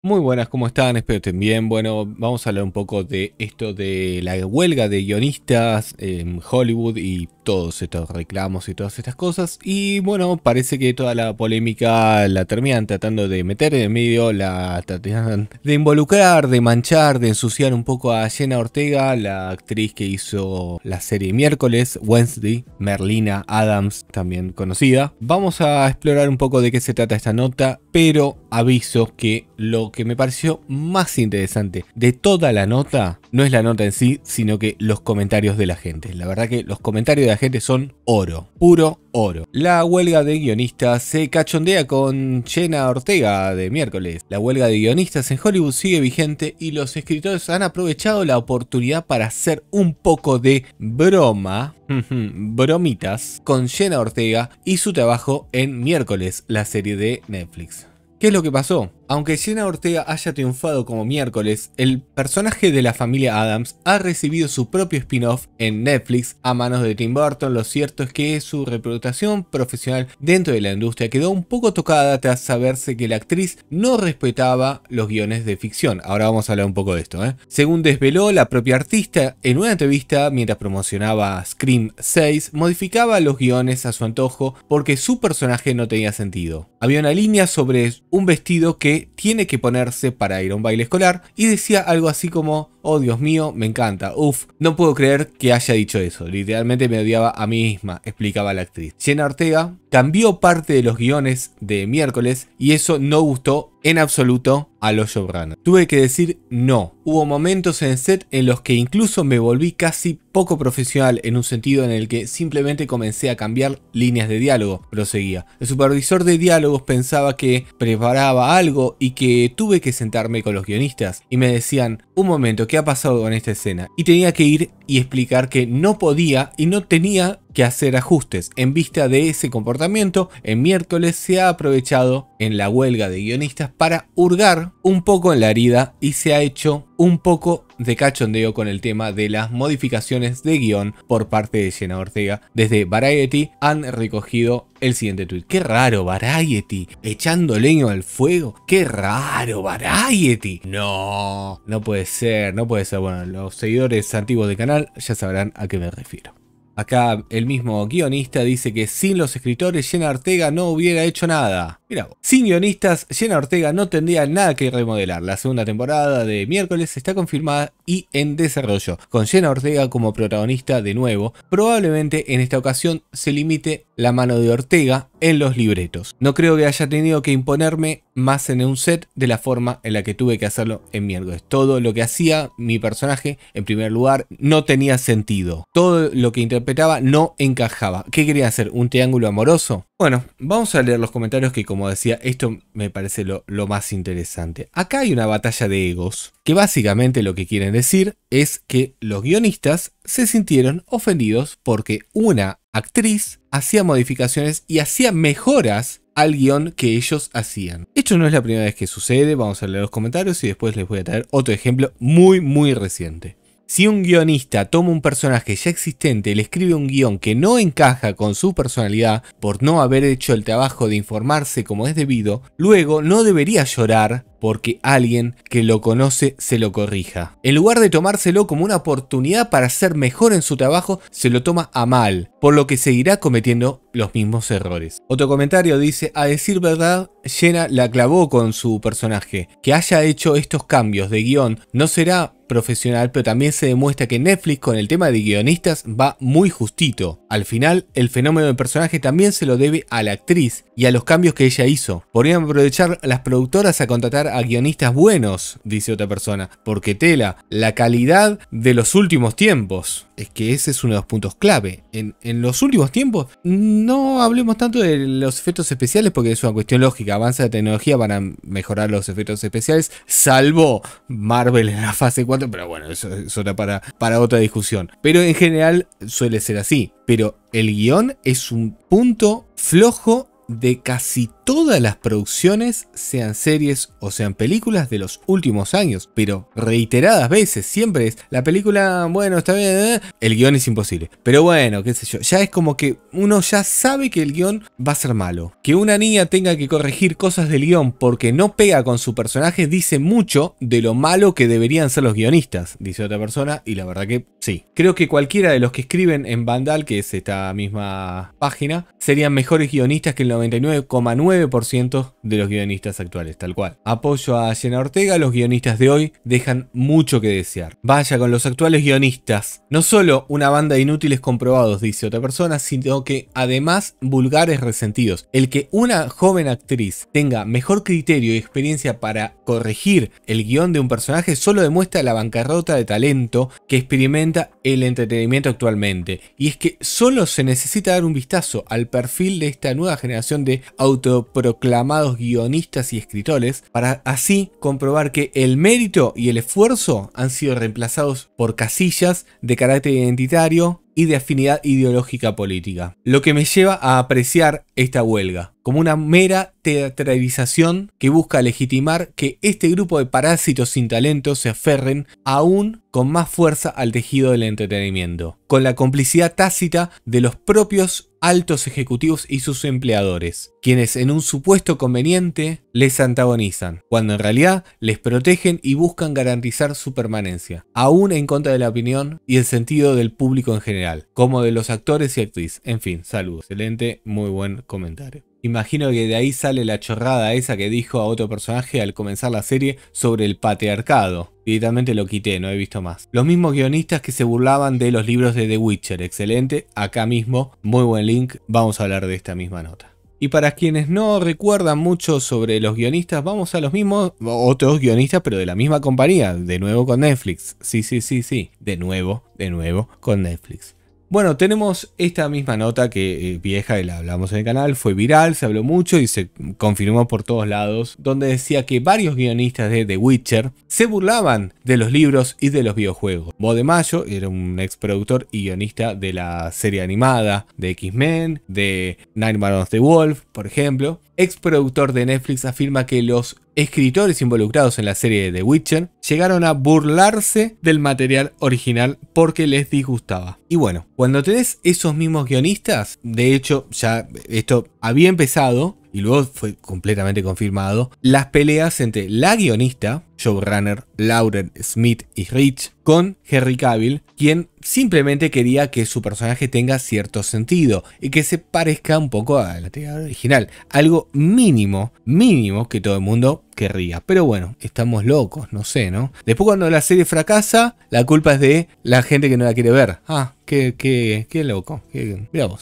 Muy buenas, ¿cómo están? Espero estén bien. Bueno, vamos a hablar un poco de esto de la huelga de guionistas en Hollywood y todos estos reclamos y todas estas cosas. Y bueno, parece que toda la polémica la terminan tratando de meter en el medio, la tratan de involucrar, de manchar, de ensuciar un poco a Jenna Ortega, la actriz que hizo la serie miércoles, Wednesday, Merlina Adams, también conocida. Vamos a explorar un poco de qué se trata esta nota, pero aviso que lo que me pareció más interesante de toda la nota no es la nota en sí, sino que los comentarios de la gente. La verdad que los comentarios de la gente son oro, puro oro. La huelga de guionistas se cachondea con Jenna Ortega de miércoles. La huelga de guionistas en Hollywood sigue vigente y los escritores han aprovechado la oportunidad para hacer un poco de broma, bromitas, con Jenna Ortega y su trabajo en miércoles, la serie de Netflix. ¿Qué es lo que pasó? Aunque Jenna Ortega haya triunfado como miércoles, el personaje de la familia Adams ha recibido su propio spin-off en Netflix a manos de Tim Burton. Lo cierto es que su reputación profesional dentro de la industria quedó un poco tocada tras saberse que la actriz no respetaba los guiones de ficción. Ahora vamos a hablar un poco de esto. ¿eh? Según desveló la propia artista en una entrevista mientras promocionaba Scream 6, modificaba los guiones a su antojo porque su personaje no tenía sentido. Había una línea sobre un vestido que tiene que ponerse para ir a un baile escolar y decía algo así como oh Dios mío, me encanta, Uf, no puedo creer que haya dicho eso, literalmente me odiaba a mí misma, explicaba la actriz. Jenna Ortega cambió parte de los guiones de miércoles y eso no gustó en absoluto a los showrunners. Tuve que decir no. Hubo momentos en el set en los que incluso me volví casi poco profesional en un sentido en el que simplemente comencé a cambiar líneas de diálogo, proseguía. El supervisor de diálogos pensaba que preparaba algo y que tuve que sentarme con los guionistas y me decían, un momento, ¿qué ha pasado con esta escena? Y tenía que ir y explicar que no podía y no tenía que hacer ajustes. En vista de ese comportamiento, en miércoles se ha aprovechado en la huelga de guionistas para hurgar un poco en la herida y se ha hecho un poco de cachondeo con el tema de las modificaciones de guión por parte de Llena Ortega. Desde Variety han recogido el siguiente tweet. Qué raro Variety, echando leño al fuego. Qué raro Variety. No, no puede ser, no puede ser. Bueno, los seguidores antiguos del canal ya sabrán a qué me refiero. Acá el mismo guionista dice que sin los escritores Jenna Ortega no hubiera hecho nada sin guionistas, Jenna Ortega no tendría nada que remodelar. La segunda temporada de miércoles está confirmada y en desarrollo, con Jenna Ortega como protagonista de nuevo. Probablemente en esta ocasión se limite la mano de Ortega en los libretos. No creo que haya tenido que imponerme más en un set de la forma en la que tuve que hacerlo en miércoles. Todo lo que hacía mi personaje, en primer lugar, no tenía sentido. Todo lo que interpretaba no encajaba. ¿Qué quería hacer? ¿Un triángulo amoroso? Bueno, vamos a leer los comentarios que como decía, esto me parece lo, más interesante. Acá hay una batalla de egos, que básicamente lo que quieren decir es que los guionistas se sintieron ofendidos porque una actriz hacía modificaciones y hacía mejoras al guión que ellos hacían. Esto no es la primera vez que sucede, vamos a leer los comentarios y después les voy a traer otro ejemplo muy muy reciente. Si un guionista toma un personaje ya existente y le escribe un guión que no encaja con su personalidad por no haber hecho el trabajo de informarse como es debido, luego no debería llorar porque alguien que lo conoce se lo corrija. En lugar de tomárselo como una oportunidad para ser mejor en su trabajo, se lo toma a mal, por lo que seguirá cometiendo los mismos errores. Otro comentario dice, a decir verdad, Jenna la clavó con su personaje. Que haya hecho estos cambios de guión no será profesional, pero también se demuestra que Netflix con el tema de guionistas va muy justito. Al final, el fenómeno del personaje también se lo debe a la actriz y a los cambios que ella hizo. Podrían aprovechar las productoras a contratar a guionistas buenos, dice otra persona, porque tela, la calidad de los últimos tiempos. Es que ese es uno de los puntos clave. En, los últimos tiempos, no hablemos tanto de los efectos especiales porque es una cuestión lógica. Avanza la tecnología para mejorar los efectos especiales, salvo Marvel en la fase 4, pero bueno, eso es otra para, para otra discusión. Pero en general suele ser así. Pero el guión es un punto flojo de casi todas las producciones, sean series o sean películas de los últimos años, pero reiteradas veces, siempre es la película, bueno, está bien, ¿eh? el guión es imposible, pero bueno, qué sé yo, ya es como que uno ya sabe que el guión va a ser malo. Que una niña tenga que corregir cosas del guión porque no pega con su personaje dice mucho de lo malo que deberían ser los guionistas, dice otra persona, y la verdad que sí. Creo que cualquiera de los que escriben en Vandal, que es esta misma página, serían mejores guionistas que el 99,9% de los guionistas actuales, tal cual. Apoyo a Jenna Ortega, los guionistas de hoy dejan mucho que desear. Vaya con los actuales guionistas. No solo una banda de inútiles comprobados, dice otra persona, sino que además vulgares resentidos. El que una joven actriz tenga mejor criterio y experiencia para corregir el guión de un personaje solo demuestra la bancarrota de talento que experimenta el entretenimiento actualmente. Y es que solo se necesita dar un vistazo al perfil de esta nueva generación de autoproclamados guionistas y escritores, para así comprobar que el mérito y el esfuerzo han sido reemplazados por casillas de carácter identitario y de afinidad ideológica política. Lo que me lleva a apreciar esta huelga como una mera teatralización que busca legitimar que este grupo de parásitos sin talento se aferren aún con más fuerza al tejido del entretenimiento, con la complicidad tácita de los propios altos ejecutivos y sus empleadores, quienes en un supuesto conveniente les antagonizan, cuando en realidad les protegen y buscan garantizar su permanencia, aún en contra de la opinión y el sentido del público en general, como de los actores y actrices. En fin, saludos, excelente, muy buen comentario. Imagino que de ahí sale la chorrada esa que dijo a otro personaje al comenzar la serie sobre el patriarcado. Directamente lo quité, no he visto más. Los mismos guionistas que se burlaban de los libros de The Witcher, excelente, acá mismo, muy buen link, vamos a hablar de esta misma nota. Y para quienes no recuerdan mucho sobre los guionistas, vamos a los mismos, otros guionistas, pero de la misma compañía, de nuevo con Netflix. Sí, sí, sí, sí, de nuevo, de nuevo con Netflix. Bueno, tenemos esta misma nota que eh, vieja y la hablamos en el canal, fue viral, se habló mucho y se confirmó por todos lados, donde decía que varios guionistas de The Witcher se burlaban de los libros y de los videojuegos. Bo de Mayo era un ex productor y guionista de la serie animada de X-Men, de Nightmare of the Wolf, por ejemplo. Ex productor de Netflix afirma que los escritores involucrados en la serie de The Witcher llegaron a burlarse del material original porque les disgustaba. Y bueno, cuando tenés esos mismos guionistas, de hecho ya esto había empezado y luego fue completamente confirmado, las peleas entre la guionista, showrunner Lauren Smith y Rich, con Henry Cavill, quien simplemente quería que su personaje tenga cierto sentido y que se parezca un poco a la teoría original. Algo mínimo, mínimo que todo el mundo querría. Pero bueno, estamos locos, no sé, ¿no? Después cuando la serie fracasa, la culpa es de la gente que no la quiere ver. Ah, Qué, qué, qué, loco.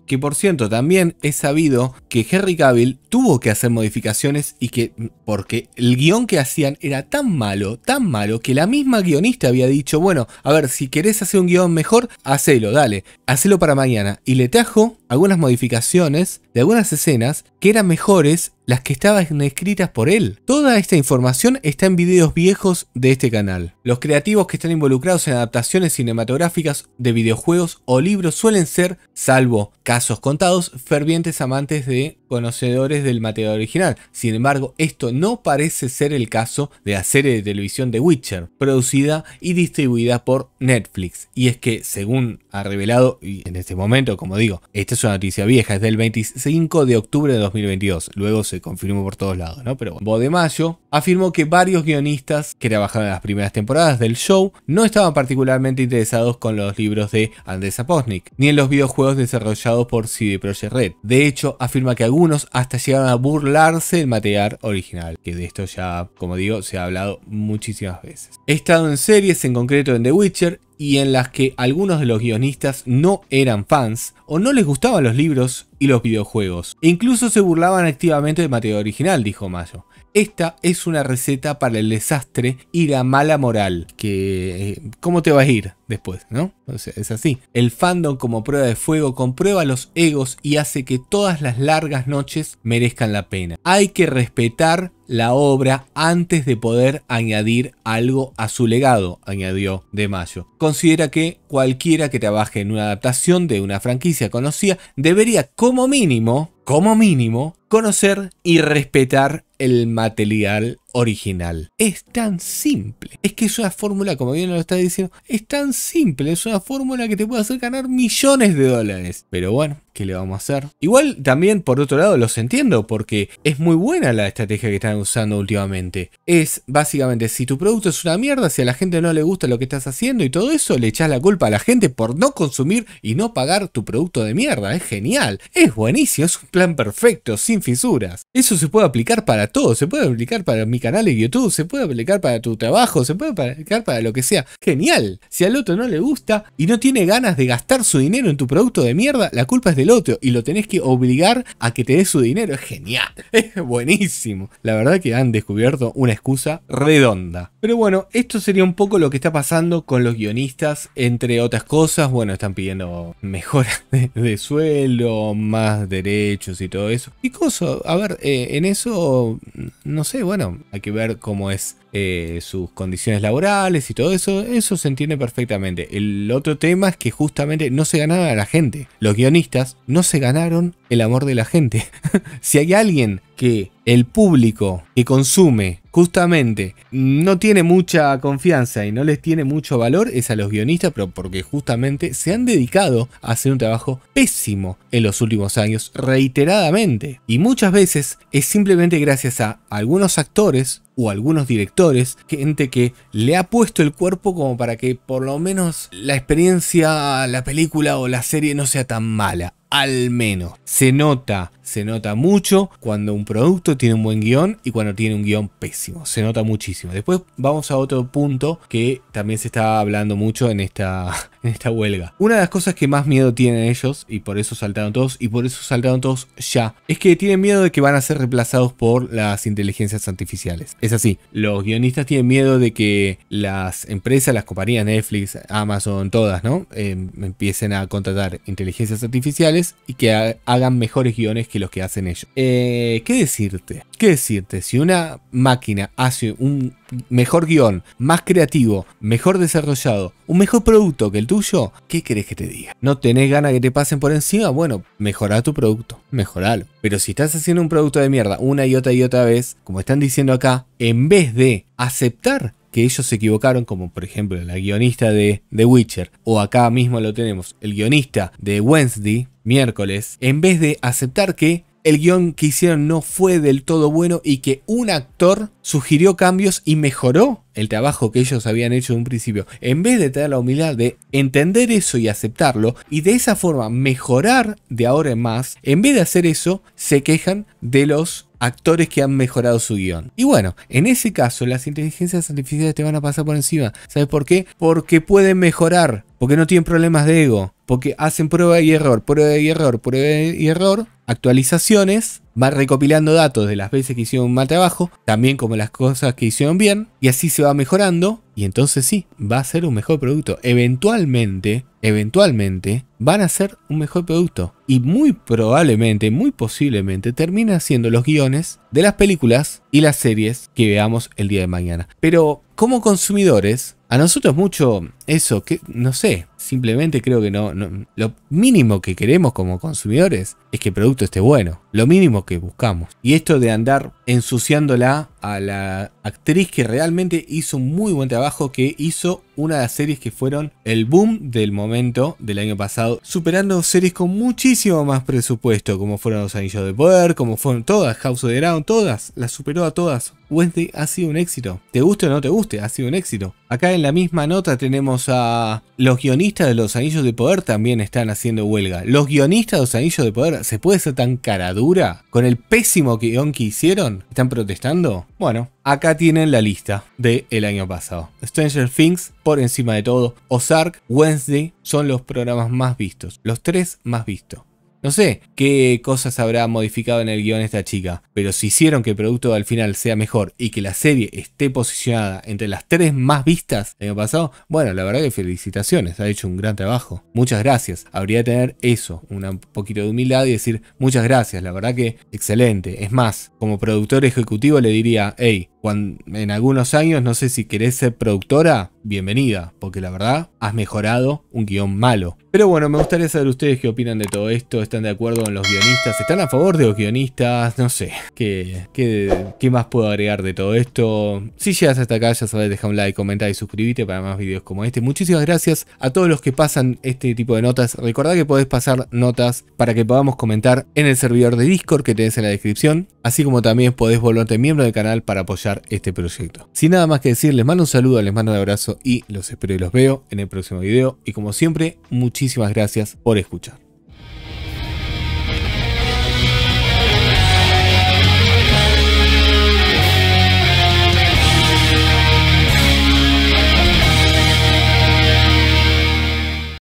Que por cierto, también es sabido que Henry Cavill tuvo que hacer modificaciones y que, porque el guión que hacían era tan malo, tan malo, que la misma guionista había dicho, bueno, a ver, si querés hacer un guión mejor, hacelo, dale, hacelo para mañana. Y le trajo algunas modificaciones de algunas escenas que eran mejores las que estaban escritas por él. Toda esta información está en videos viejos de este canal. Los creativos que están involucrados en adaptaciones cinematográficas de videojuegos o libros suelen ser, salvo casos contados, fervientes amantes de conocedores del material original. Sin embargo, esto no parece ser el caso de la serie de televisión The Witcher, producida y distribuida por Netflix. Y es que, según ha revelado, y en este momento, como digo, esta es una noticia vieja, es del 25 de octubre de 2022, luego se confirmó por todos lados, ¿no? Pero bueno, Bodemayo afirmó que varios guionistas que trabajaron en las primeras temporadas del show no estaban particularmente interesados con los libros de Andrés Saposnik, ni en los videojuegos desarrollados por CD Projekt Red. De hecho, afirma que algunos hasta llegaron a burlarse del material original, que de esto ya, como digo, se ha hablado muchísimas veces. He estado en series, en concreto en The Witcher, y en las que algunos de los guionistas no eran fans o no les gustaban los libros y los videojuegos. E incluso se burlaban activamente del material original, dijo Mayo. Esta es una receta para el desastre y la mala moral, que eh, cómo te vas a ir después, ¿no? O sea, es así. El fandom como prueba de fuego comprueba los egos y hace que todas las largas noches merezcan la pena. Hay que respetar la obra antes de poder añadir algo a su legado, añadió De Mayo. Considera que cualquiera que trabaje en una adaptación de una franquicia conocida debería como mínimo, como mínimo, conocer y respetar el material original. Es tan simple. Es que es una fórmula, como bien lo está diciendo, es tan simple. Es una fórmula que te puede hacer ganar millones de dólares. Pero bueno, ¿qué le vamos a hacer? Igual también, por otro lado, los entiendo porque es muy buena la estrategia que están usando últimamente. Es básicamente, si tu producto es una mierda, si a la gente no le gusta lo que estás haciendo y todo eso, le echas la culpa a la gente por no consumir y no pagar tu producto de mierda. Es genial, es buenísimo, es un plan perfecto, sin fisuras. Eso se puede aplicar para todo, se puede aplicar para canal de YouTube, se puede aplicar para tu trabajo, se puede aplicar para lo que sea. Genial. Si al otro no le gusta y no tiene ganas de gastar su dinero en tu producto de mierda, la culpa es del otro y lo tenés que obligar a que te dé su dinero. Es genial. Es buenísimo. La verdad que han descubierto una excusa redonda. Pero bueno, esto sería un poco lo que está pasando con los guionistas, entre otras cosas. Bueno, están pidiendo mejoras de, suelo, más derechos y todo eso. Y cosa, a ver, eh, en eso, no sé, bueno, hay que ver cómo es eh, sus condiciones laborales y todo eso, eso se entiende perfectamente. El otro tema es que justamente no se ganaba a la gente. Los guionistas no se ganaron el amor de la gente. si hay alguien que el público que consume justamente no tiene mucha confianza y no les tiene mucho valor es a los guionistas, pero porque justamente se han dedicado a hacer un trabajo pésimo en los últimos años reiteradamente. Y muchas veces es simplemente gracias a algunos actores o algunos directores, gente que le ha puesto el cuerpo como para que por lo menos la experiencia, la película o la serie no sea tan mala al menos. Se nota, se nota mucho cuando un producto tiene un buen guión y cuando tiene un guión pésimo. Se nota muchísimo. Después vamos a otro punto que también se está hablando mucho en esta, en esta huelga. Una de las cosas que más miedo tienen ellos, y por eso saltaron todos, y por eso saltaron todos ya, es que tienen miedo de que van a ser reemplazados por las inteligencias artificiales. Es así, los guionistas tienen miedo de que las empresas, las compañías Netflix, Amazon, todas, ¿no? Em, empiecen a contratar inteligencias artificiales y que hagan mejores guiones que los que hacen ellos. Eh, ¿Qué decirte? ¿Qué decirte? Si una máquina hace un mejor guión, más creativo, mejor desarrollado, un mejor producto que el tuyo, ¿qué querés que te diga? ¿No tenés ganas que te pasen por encima? Bueno, mejorar tu producto, mejoralo. Pero si estás haciendo un producto de mierda una y otra y otra vez, como están diciendo acá, en vez de aceptar que ellos se equivocaron, como por ejemplo la guionista de The Witcher, o acá mismo lo tenemos, el guionista de Wednesday, miércoles, en vez de aceptar que el guión que hicieron no fue del todo bueno y que un actor sugirió cambios y mejoró el trabajo que ellos habían hecho en un principio, en vez de tener la humildad de entender eso y aceptarlo y de esa forma mejorar de ahora en más, en vez de hacer eso, se quejan de los actores que han mejorado su guión. Y bueno, en ese caso las inteligencias artificiales te van a pasar por encima. ¿Sabes por qué? Porque pueden mejorar, porque no tienen problemas de ego, porque hacen prueba y error, prueba y error, prueba y error, actualizaciones va recopilando datos de las veces que hicieron mal trabajo, también como las cosas que hicieron bien, y así se va mejorando, y entonces sí, va a ser un mejor producto. Eventualmente, eventualmente, van a ser un mejor producto. Y muy probablemente, muy posiblemente, termina siendo los guiones de las películas y las series que veamos el día de mañana. Pero como consumidores, a nosotros mucho eso, que no sé, simplemente creo que no, Lo mínimo que queremos como consumidores es que el producto esté bueno, lo mínimo que buscamos. Y esto de andar ensuciándola a la actriz que realmente hizo un muy buen trabajo, que hizo una de las series que fueron el boom del momento del año pasado, superando series con muchísimo más presupuesto, como fueron Los Anillos de Poder, como fueron todas, House of the Ground, todas, las superó a todas Wednesday ha sido un éxito. Te guste o no te guste, ha sido un éxito. Acá en la misma nota tenemos a los guionistas de los Anillos de Poder también están haciendo huelga. Los guionistas de los Anillos de Poder, ¿se puede ser tan cara dura? Con el pésimo guión que hicieron, ¿están protestando? Bueno, acá tienen la lista del el año pasado. Stranger Things, por encima de todo, Ozark, Wednesday son los programas más vistos, los tres más vistos. No sé qué cosas habrá modificado en el guión esta chica, pero si hicieron que el producto al final sea mejor y que la serie esté posicionada entre las tres más vistas el año pasado, bueno, la verdad que felicitaciones, ha hecho un gran trabajo. Muchas gracias. Habría que tener eso, un poquito de humildad y decir muchas gracias, la verdad que excelente. Es más, como productor ejecutivo le diría, hey, en algunos años, no sé si querés ser productora, bienvenida, porque la verdad has mejorado un guión malo. Pero bueno, me gustaría saber ustedes qué opinan de todo esto, están de acuerdo con los guionistas, están a favor de los guionistas, no sé, qué, qué, más puedo agregar de todo esto. Si llegas hasta acá, ya sabes, deja un like, comenta y suscríbete para más videos como este. Muchísimas gracias a todos los que pasan este tipo de notas. Recordá que podés pasar notas para que podamos comentar en el servidor de Discord que tenés en la descripción así como también podés volverte miembro del canal para apoyar este proyecto. Sin nada más que decir, les mando un saludo, les mando un abrazo y los espero y los veo en el próximo video. Y como siempre, muchísimas gracias por escuchar.